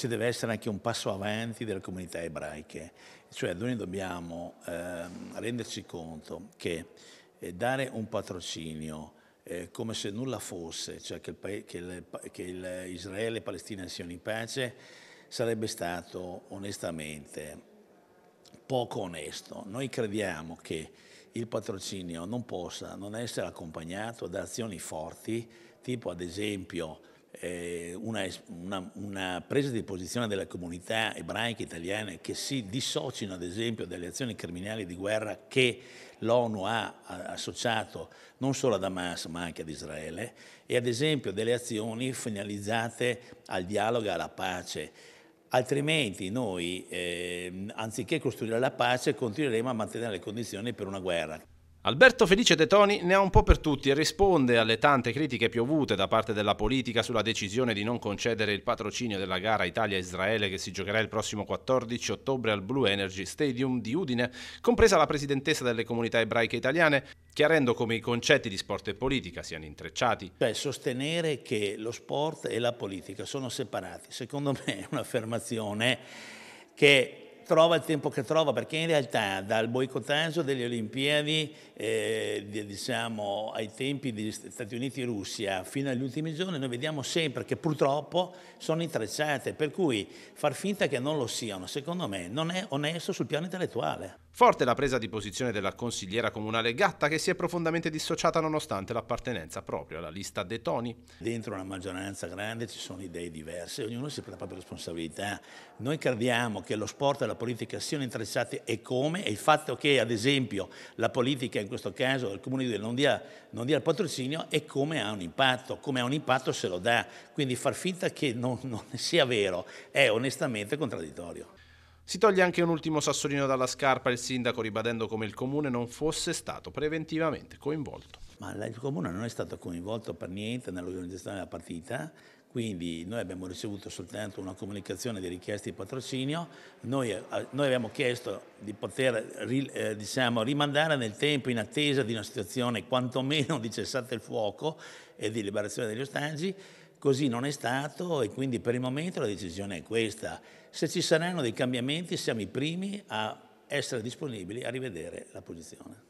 ci deve essere anche un passo avanti delle comunità ebraiche, cioè noi dobbiamo eh, renderci conto che eh, dare un patrocinio eh, come se nulla fosse, cioè che, il, che, il, che il Israele e Palestina siano in pace, sarebbe stato onestamente poco onesto. Noi crediamo che il patrocinio non possa non essere accompagnato da azioni forti, tipo ad esempio eh, una, una, una, presa di posizione della comunità ebraica italiana che si dissocino ad esempio dalle azioni criminali di guerra che l'ONU ha associato non solo ad Hamas ma anche ad Israele e ad esempio delle azioni finalizzate al dialogo e alla pace. Altrimenti noi, eh, anziché costruire la pace, continueremo a mantenere le condizioni per una guerra. Alberto Felice De Toni ne ha un po' per tutti e risponde alle tante critiche piovute da parte della politica sulla decisione di non concedere il patrocinio della gara Italia-Israele che si giocherà il prossimo 14 ottobre al Blue Energy Stadium di Udine, compresa la presidentessa delle comunità ebraiche italiane, chiarendo come i concetti di sport e politica siano intrecciati. Cioè sostenere che lo sport e la politica sono separati, secondo me è un'affermazione che trova il tempo che trova, perché in realtà dal boicottaggio delle Olimpiadi, eh, diciamo ai tempi degli Stati Uniti e Russia, fino agli ultimi giorni, noi vediamo sempre che purtroppo sono intrecciate, per cui far finta che non lo siano, secondo me, non è onesto sul piano intellettuale. Forte la presa di posizione della consigliera comunale Gatta che si è profondamente dissociata nonostante l'appartenenza proprio alla lista De Toni. Dentro una maggioranza grande ci sono idee diverse, ognuno si prende la propria responsabilità. Noi crediamo che lo sport e la politica siano interessate e come, e il fatto che ad esempio la politica, in questo caso il Comune di non dia, non dia il patrocinio e come ha un impatto, come ha un impatto se lo dà. Quindi far finta che non, non sia vero è onestamente contraddittorio. Si toglie anche un ultimo sassolino dalla scarpa il sindaco ribadendo come il comune non fosse stato preventivamente coinvolto ma il comune non è stato coinvolto per niente nell'organizzazione della partita, quindi noi abbiamo ricevuto soltanto una comunicazione di richiesta di patrocinio, noi, eh, noi abbiamo chiesto di poter eh, diciamo, rimandare nel tempo in attesa di una situazione quantomeno di cessate il fuoco e di liberazione degli ostaggi, così non è stato e quindi per il momento la decisione è questa. Se ci saranno dei cambiamenti siamo i primi a essere disponibili a rivedere la posizione.